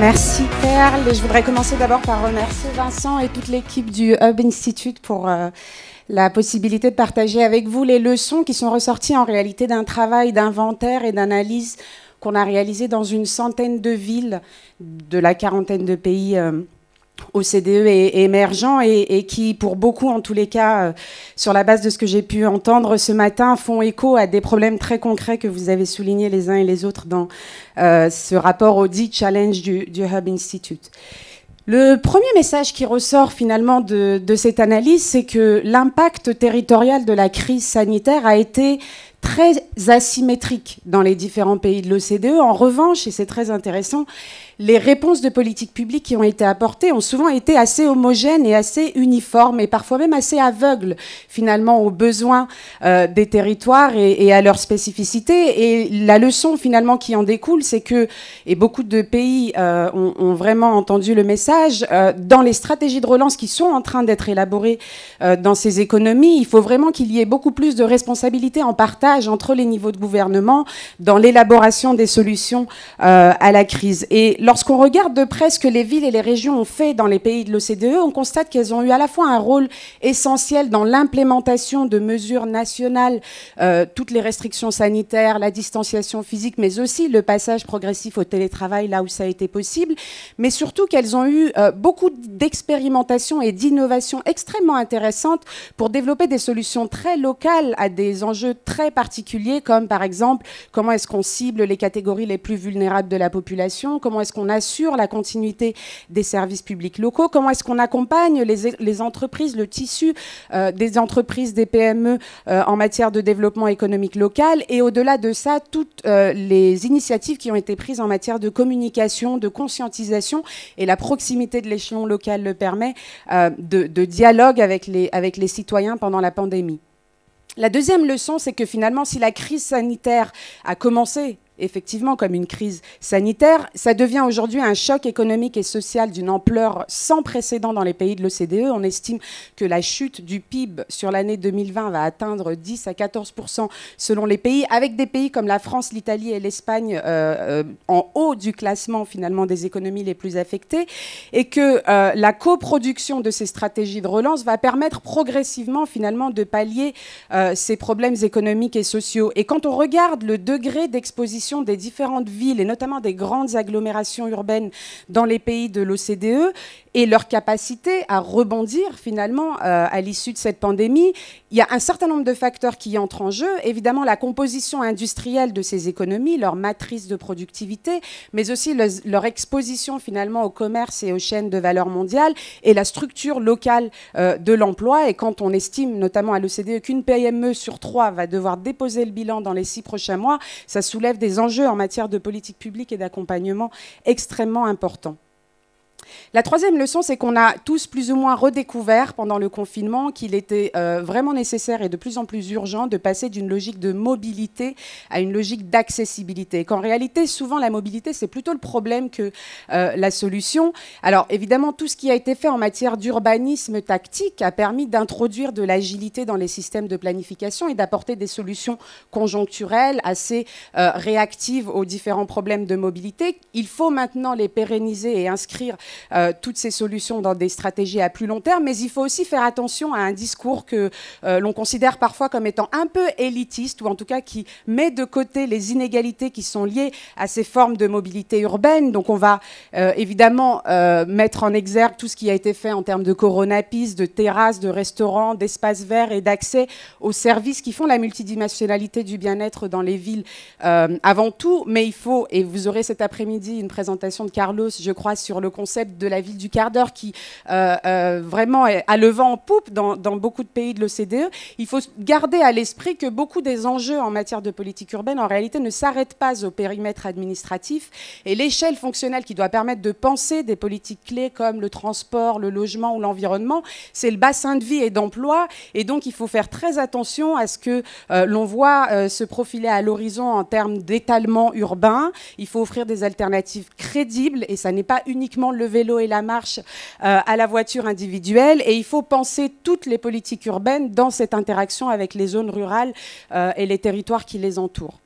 Merci Perle. je voudrais commencer d'abord par remercier Vincent et toute l'équipe du Hub Institute pour euh, la possibilité de partager avec vous les leçons qui sont ressorties en réalité d'un travail d'inventaire et d'analyse qu'on a réalisé dans une centaine de villes de la quarantaine de pays euh, OCDE et, émergents et, qui, pour beaucoup, en tous les cas, euh, sur la base de ce que j'ai pu entendre ce matin, font écho à des problèmes très concrets que vous avez soulignés les uns et les autres dans euh, ce rapport audit challenge du, Hub Institute. Le premier message qui ressort finalement de cette analyse, c'est que l'impact territorial de la crise sanitaire a été très asymétrique dans les différents pays de l'OCDE. En revanche, et c'est très intéressant, les réponses de politique publique qui ont été apportées ont souvent été assez homogènes et assez uniformes et parfois même assez aveugles finalement aux besoins euh, des territoires et, à leurs spécificités. Et la leçon finalement qui en découle, c'est que, et beaucoup de pays euh, ont, vraiment entendu le message, euh, dans les stratégies de relance qui sont en train d'être élaborées dans ces économies, il faut vraiment qu'il y ait beaucoup plus de responsabilités en partage entre les niveaux de gouvernement dans l'élaboration des solutions à la crise. Lorsqu'on regarde de près ce que les villes et les régions ont fait dans les pays de l'OCDE, on constate qu'elles ont eu à la fois un rôle essentiel dans l'implémentation de mesures nationales, euh, toutes les restrictions sanitaires, la distanciation physique, mais aussi le passage progressif au télétravail là où ça a été possible, mais surtout qu'elles ont eu euh, beaucoup d'expérimentation et d'innovation extrêmement intéressantes pour développer des solutions très locales à des enjeux très particuliers, comme par exemple comment est-ce qu'on cible les catégories les plus vulnérables de la population, comment est-ce qu'on assure la continuité des services publics locaux, comment est-ce qu'on accompagne les, entreprises, le tissu euh, des entreprises, des PME euh, en matière de développement économique local, et au-delà de ça, toutes euh, les initiatives qui ont été prises en matière de communication, de conscientisation, et la proximité de l'échelon local le permet, de, dialogue avec les, avec les citoyens pendant la pandémie. La deuxième leçon, c'est que finalement, si la crise sanitaire a commencé effectivement comme une crise sanitaire. Ça devient aujourd'hui un choc économique et social d'une ampleur sans précédent dans les pays de l'OCDE. On estime que la chute du PIB sur l'année 2020 va atteindre 10 à 14 selon les pays, avec des pays comme la France, l'Italie et l'Espagne euh, euh, en haut du classement finalement des économies les plus affectées, et que euh, la coproduction de ces stratégies de relance va permettre progressivement finalement de pallier ces problèmes économiques et sociaux. Et quand on regarde le degré d'exposition des différentes villes et notamment des grandes agglomérations urbaines dans les pays de l'OCDE et leur capacité à rebondir finalement euh, à l'issue de cette pandémie. Il y a un certain nombre de facteurs qui entrent en jeu. Évidemment, la composition industrielle de ces économies, leur matrice de productivité, mais aussi leur exposition finalement au commerce et aux chaînes de valeur mondiale et la structure locale euh, de l'emploi. Et quand on estime notamment à l'OCDE qu'une PME sur trois va devoir déposer le bilan dans les six prochains mois, ça soulève des enjeux en matière de politique publique et d'accompagnement extrêmement importants. La troisième leçon, c'est qu'on a tous plus ou moins redécouvert pendant le confinement qu'il était euh, vraiment nécessaire et de plus en plus urgent de passer d'une logique de mobilité à une logique d'accessibilité. Qu'en réalité, souvent, la mobilité, c'est plutôt le problème que euh, la solution. Alors, évidemment, tout ce qui a été fait en matière d'urbanisme tactique a permis d'introduire de l'agilité dans les systèmes de planification et d'apporter des solutions conjoncturelles assez euh, réactives aux différents problèmes de mobilité. Il faut maintenant les pérenniser et inscrire euh, toutes ces solutions dans des stratégies à plus long terme, mais il faut aussi faire attention à un discours que euh, l'on considère parfois comme étant un peu élitiste, ou en tout cas qui met de côté les inégalités qui sont liées à ces formes de mobilité urbaine. Donc on va euh, évidemment mettre en exergue tout ce qui a été fait en termes de coronapis, de terrasses, de restaurants, d'espaces verts et d'accès aux services qui font la multidimensionnalité du bien-être dans les villes avant tout. Mais il faut, et vous aurez cet après-midi une présentation de Carlos, je crois, sur le concept de la ville du quart d'heure qui euh, euh, vraiment a le vent en poupe dans, beaucoup de pays de l'OCDE, il faut garder à l'esprit que beaucoup des enjeux en matière de politique urbaine, en réalité, ne s'arrêtent pas au périmètre administratif. Et l'échelle fonctionnelle qui doit permettre de penser des politiques clés comme le transport, le logement ou l'environnement, c'est le bassin de vie et d'emploi. Et donc, il faut faire très attention à ce que euh, l'on voit se profiler à l'horizon en termes d'étalement urbain. Il faut offrir des alternatives crédibles et ça n'est pas uniquement le vélo et la marche euh, à la voiture individuelle. Et il faut penser toutes les politiques urbaines dans cette interaction avec les zones rurales euh, et les territoires qui les entourent.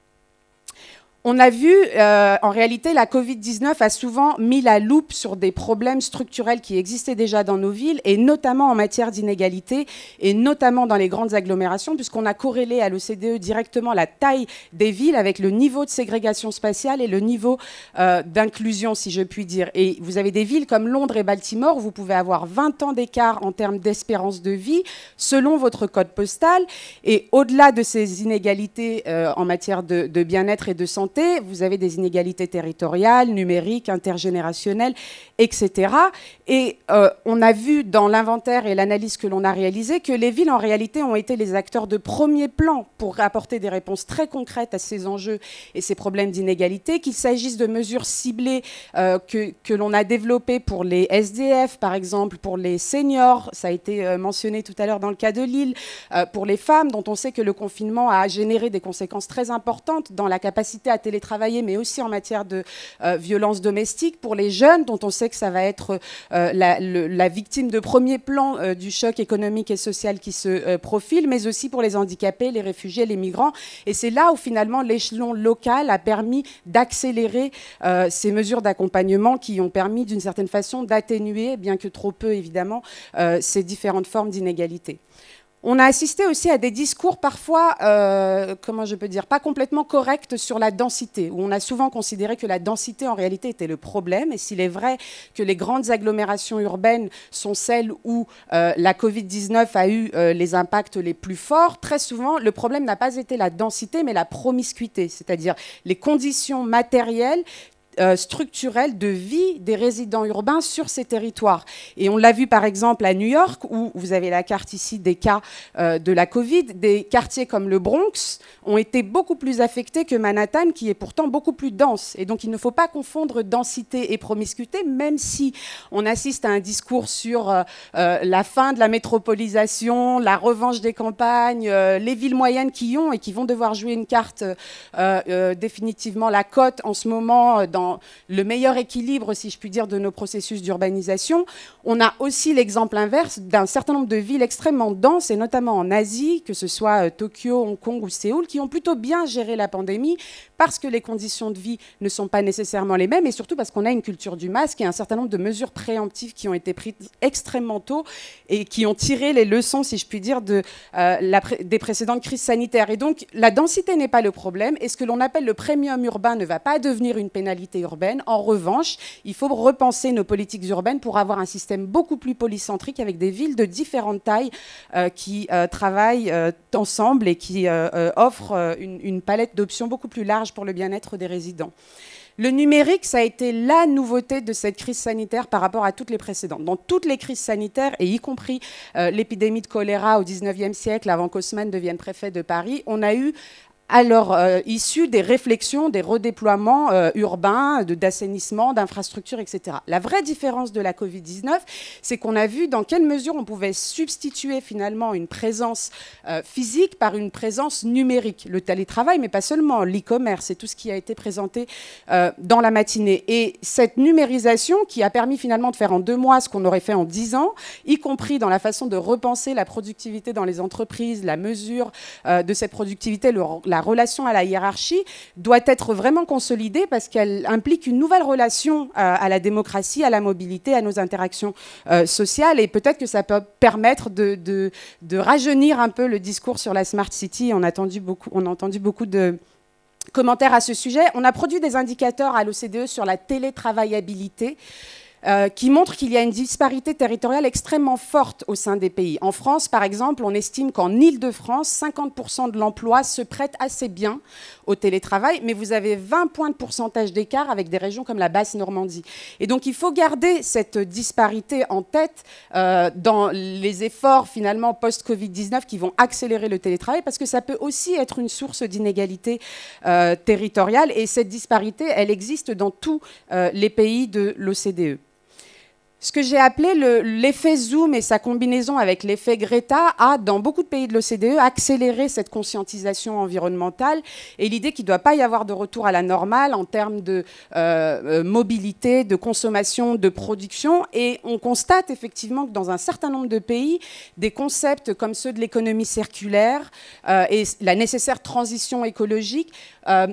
On a vu, euh, en réalité, la Covid-19 a souvent mis la loupe sur des problèmes structurels qui existaient déjà dans nos villes, et notamment en matière d'inégalité, et notamment dans les grandes agglomérations, puisqu'on a corrélé à l'OCDE directement la taille des villes avec le niveau de ségrégation spatiale et le niveau euh, d'inclusion, si je puis dire. Et vous avez des villes comme Londres et Baltimore, où vous pouvez avoir 20 ans d'écart en termes d'espérance de vie, selon votre code postal, et au-delà de ces inégalités euh, en matière de bien-être et de santé, vous avez des inégalités territoriales, numériques, intergénérationnelles, etc. Et euh, on a vu dans l'inventaire et l'analyse que l'on a réalisé que les villes, en réalité, ont été les acteurs de premier plan pour apporter des réponses très concrètes à ces enjeux et ces problèmes d'inégalité, qu'il s'agisse de mesures ciblées euh, que, l'on a développées pour les SDF, par exemple, pour les seniors, ça a été euh, mentionné tout à l'heure dans le cas de Lille, pour les femmes, dont on sait que le confinement a généré des conséquences très importantes dans la capacité à télétravailler, mais aussi en matière de euh, violence domestique pour les jeunes, dont on sait que ça va être euh, la, victime de premier plan euh, du choc économique et social qui se profile, mais aussi pour les handicapés, les réfugiés, les migrants. Et c'est là où finalement l'échelon local a permis d'accélérer ces mesures d'accompagnement qui ont permis d'une certaine façon d'atténuer, bien que trop peu évidemment, ces différentes formes d'inégalité. On a assisté aussi à des discours parfois, euh, comment je peux dire, pas complètement corrects sur la densité, où on a souvent considéré que la densité en réalité était le problème. Et s'il est vrai que les grandes agglomérations urbaines sont celles où euh, la Covid-19 a eu euh, les impacts les plus forts, très souvent le problème n'a pas été la densité, mais la promiscuité, c'est-à-dire les conditions matérielles euh, structurelle de vie des résidents urbains sur ces territoires. Et on l'a vu par exemple à New York, où vous avez la carte ici des cas euh, de la Covid, des quartiers comme le Bronx ont été beaucoup plus affectés que Manhattan, qui est pourtant beaucoup plus dense. Et donc il ne faut pas confondre densité et promiscuité, même si on assiste à un discours sur euh, la fin de la métropolisation, la revanche des campagnes, les villes moyennes qui y ont et qui vont devoir jouer une carte définitivement la cote en ce moment dans le meilleur équilibre, si je puis dire, de nos processus d'urbanisation. On a aussi l'exemple inverse d'un certain nombre de villes extrêmement denses, et notamment en Asie, que ce soit euh, Tokyo, Hong Kong ou Séoul, qui ont plutôt bien géré la pandémie parce que les conditions de vie ne sont pas nécessairement les mêmes, et surtout parce qu'on a une culture du masque et un certain nombre de mesures préemptives qui ont été prises extrêmement tôt et qui ont tiré les leçons, si je puis dire, de, euh, des précédentes crises sanitaires. Et donc, la densité n'est pas le problème, et ce que l'on appelle le premium urbain ne va pas devenir une pénalité urbaine. En revanche, il faut repenser nos politiques urbaines pour avoir un système beaucoup plus polycentrique avec des villes de différentes tailles euh, qui euh, travaillent euh, ensemble et qui offrent une, palette d'options beaucoup plus large pour le bien-être des résidents. Le numérique, ça a été la nouveauté de cette crise sanitaire par rapport à toutes les précédentes. Dans toutes les crises sanitaires, et y compris l'épidémie de choléra au 19e siècle, avant qu'Haussmann devienne préfet de Paris, on a eu alors euh, issus des réflexions, des redéploiements euh, urbains, d'assainissement, d'infrastructures, etc. La vraie différence de la Covid-19, c'est qu'on a vu dans quelle mesure on pouvait substituer finalement une présence euh, physique par une présence numérique. Le télétravail, mais pas seulement, l'e-commerce et tout ce qui a été présenté euh, dans la matinée. Et cette numérisation qui a permis finalement de faire en deux mois ce qu'on aurait fait en dix ans, y compris dans la façon de repenser la productivité dans les entreprises, la mesure de cette productivité, la la relation à la hiérarchie doit être vraiment consolidée parce qu'elle implique une nouvelle relation euh, à, la démocratie, à la mobilité, à nos interactions euh, sociales. Et peut-être que ça peut permettre de, rajeunir un peu le discours sur la Smart City. On a, beaucoup, on a entendu beaucoup de commentaires à ce sujet. On a produit des indicateurs à l'OCDE sur la télétravaillabilité. Euh, qui montre qu'il y a une disparité territoriale extrêmement forte au sein des pays. En France, par exemple, on estime qu'en Île-de-France, 50% de l'emploi se prête assez bien au télétravail, mais vous avez 20 points de pourcentage d'écart avec des régions comme la Basse-Normandie. Et donc, il faut garder cette disparité en tête euh, dans les efforts, finalement, post-Covid-19 qui vont accélérer le télétravail, parce que ça peut aussi être une source d'inégalité euh, territoriale. Et cette disparité, elle existe dans tous les pays de l'OCDE ce que j'ai appelé l'effet Zoom et sa combinaison avec l'effet Greta a, dans beaucoup de pays de l'OCDE, accéléré cette conscientisation environnementale et l'idée qu'il ne doit pas y avoir de retour à la normale en termes de euh, euh, mobilité, de consommation, de production. Et on constate effectivement que dans un certain nombre de pays, des concepts comme ceux de l'économie circulaire euh, et la nécessaire transition écologique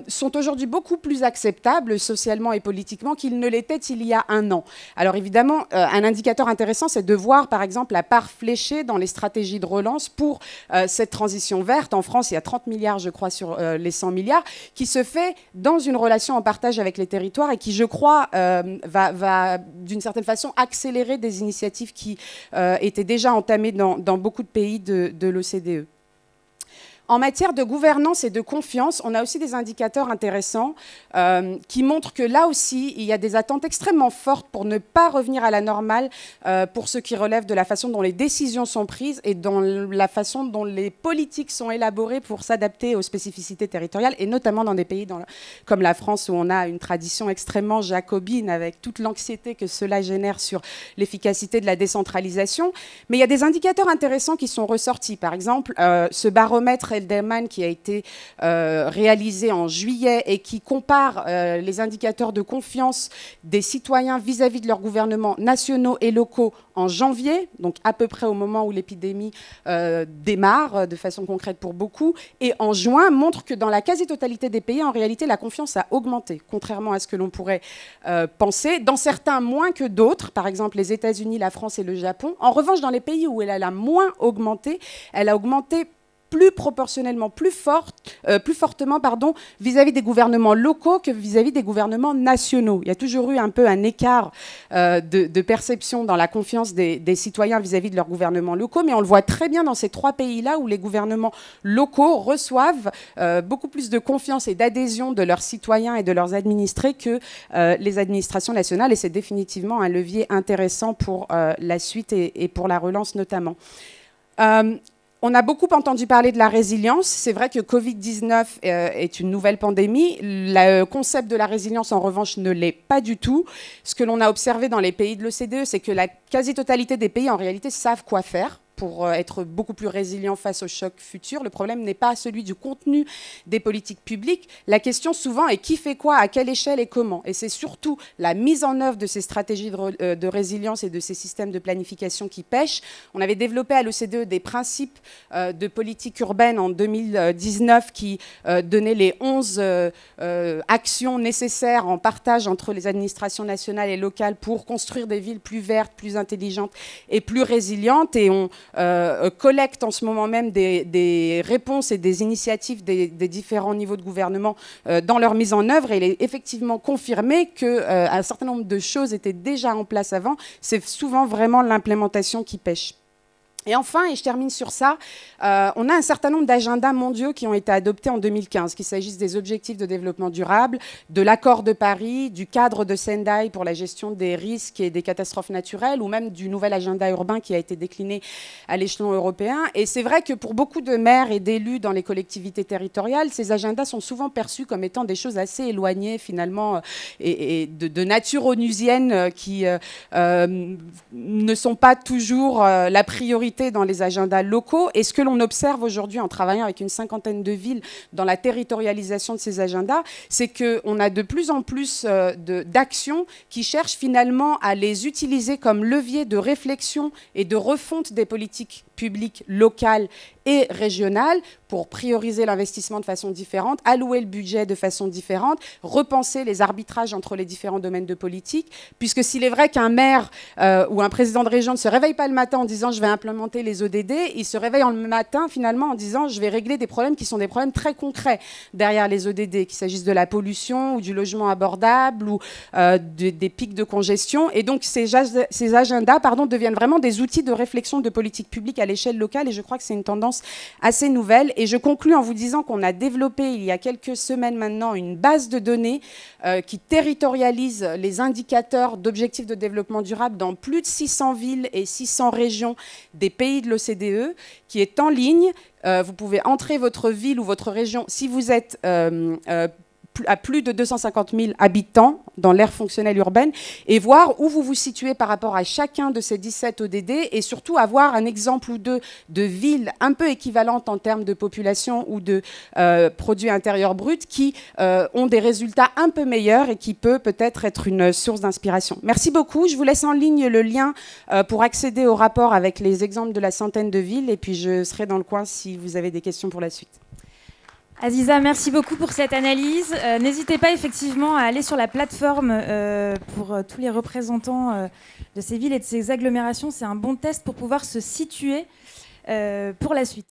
sont aujourd'hui beaucoup plus acceptables socialement et politiquement qu'ils ne l'étaient il y a un an. Alors évidemment, euh, un indicateur intéressant, c'est de voir, par exemple, la part fléchée dans les stratégies de relance pour euh, cette transition verte. En France, il y a 30 milliards, je crois, sur euh, les 100 milliards, qui se fait dans une relation en partage avec les territoires et qui, je crois, va, va d'une certaine façon accélérer des initiatives qui étaient déjà entamées dans, beaucoup de pays de l'OCDE. En matière de gouvernance et de confiance, on a aussi des indicateurs intéressants euh, qui montrent que là aussi, il y a des attentes extrêmement fortes pour ne pas revenir à la normale euh, pour ce qui relève de la façon dont les décisions sont prises et dans la façon dont les politiques sont élaborées pour s'adapter aux spécificités territoriales, et notamment dans des pays dans comme la France où on a une tradition extrêmement jacobine avec toute l'anxiété que cela génère sur l'efficacité de la décentralisation. Mais il y a des indicateurs intéressants qui sont ressortis. Par exemple, euh, ce baromètre qui a été euh, réalisé en juillet et qui compare euh, les indicateurs de confiance des citoyens vis-à-vis de leurs gouvernements nationaux et locaux en janvier, donc à peu près au moment où l'épidémie euh, démarre de façon concrète pour beaucoup, et en juin montre que dans la quasi-totalité des pays, en réalité, la confiance a augmenté, contrairement à ce que l'on pourrait penser, dans certains moins que d'autres, par exemple les États-Unis, la France et le Japon. En revanche, dans les pays où elle a la moins augmenté, elle a augmenté plus proportionnellement, plus, forte, euh, plus fortement pardon, vis-à-vis des gouvernements locaux que vis-à-vis des gouvernements nationaux. Il y a toujours eu un peu un écart euh, de, perception dans la confiance des, citoyens vis-à-vis de leurs gouvernements locaux, mais on le voit très bien dans ces trois pays-là où les gouvernements locaux reçoivent euh, beaucoup plus de confiance et d'adhésion de leurs citoyens et de leurs administrés que les administrations nationales, et c'est définitivement un levier intéressant pour la suite et, pour la relance notamment. On a beaucoup entendu parler de la résilience. C'est vrai que Covid-19 euh, est une nouvelle pandémie. Le concept de la résilience, en revanche, ne l'est pas du tout. Ce que l'on a observé dans les pays de l'OCDE, c'est que la quasi-totalité des pays, en réalité, savent quoi faire pour euh, être beaucoup plus résilient face aux chocs futurs. Le problème n'est pas celui du contenu des politiques publiques. La question souvent est qui fait quoi, à quelle échelle et comment. Et c'est surtout la mise en œuvre de ces stratégies de, euh, résilience et de ces systèmes de planification qui pêchent. On avait développé à l'OCDE des principes euh, de politique urbaine en 2019 qui donnaient les 11 actions nécessaires en partage entre les administrations nationales et locales pour construire des villes plus vertes, plus intelligentes et plus résilientes. Et on, euh, collecte en ce moment même des, réponses et des initiatives des, différents niveaux de gouvernement euh, dans leur mise en œuvre. Et il est effectivement confirmé qu'un euh, certain nombre de choses étaient déjà en place avant. C'est souvent vraiment l'implémentation qui pêche. Et enfin, et je termine sur ça, euh, on a un certain nombre d'agendas mondiaux qui ont été adoptés en 2015, qu'il s'agisse des objectifs de développement durable, de l'accord de Paris, du cadre de Sendai pour la gestion des risques et des catastrophes naturelles, ou même du nouvel agenda urbain qui a été décliné à l'échelon européen. Et c'est vrai que pour beaucoup de maires et d'élus dans les collectivités territoriales, ces agendas sont souvent perçus comme étant des choses assez éloignées finalement euh, et, de, nature onusienne euh, qui ne sont pas toujours la priorité dans les agendas locaux. Et ce que l'on observe aujourd'hui en travaillant avec une cinquantaine de villes dans la territorialisation de ces agendas, c'est qu'on a de plus en plus euh, d'actions qui cherchent finalement à les utiliser comme levier de réflexion et de refonte des politiques public, locales et régionales pour prioriser l'investissement de façon différente, allouer le budget de façon différente, repenser les arbitrages entre les différents domaines de politique, puisque s'il est vrai qu'un maire euh, ou un président de région ne se réveille pas le matin en disant je vais implémenter les ODD, il se réveille le matin finalement en disant je vais régler des problèmes qui sont des problèmes très concrets derrière les ODD, qu'il s'agisse de la pollution ou du logement abordable ou euh, des pics de congestion. Et donc ces, ces agendas pardon, deviennent vraiment des outils de réflexion de politique publique l'échelle locale et je crois que c'est une tendance assez nouvelle. Et je conclue en vous disant qu'on a développé il y a quelques semaines maintenant une base de données euh, qui territorialise les indicateurs d'objectifs de développement durable dans plus de 600 villes et 600 régions des pays de l'OCDE qui est en ligne. Euh, vous pouvez entrer votre ville ou votre région si vous êtes euh, à plus de 250 000 habitants dans l'aire fonctionnelle urbaine et voir où vous vous situez par rapport à chacun de ces 17 ODD et surtout avoir un exemple ou deux de villes un peu équivalentes en termes de population ou de euh, produits intérieurs bruts qui euh, ont des résultats un peu meilleurs et qui peut peut-être être une source d'inspiration. Merci beaucoup. Je vous laisse en ligne le lien euh, pour accéder au rapport avec les exemples de la centaine de villes et puis je serai dans le coin si vous avez des questions pour la suite. Aziza, merci beaucoup pour cette analyse. Euh, n'hésitez pas effectivement à aller sur la plateforme euh, pour euh, tous les représentants de ces villes et de ces agglomérations. C'est un bon test pour pouvoir se situer pour la suite.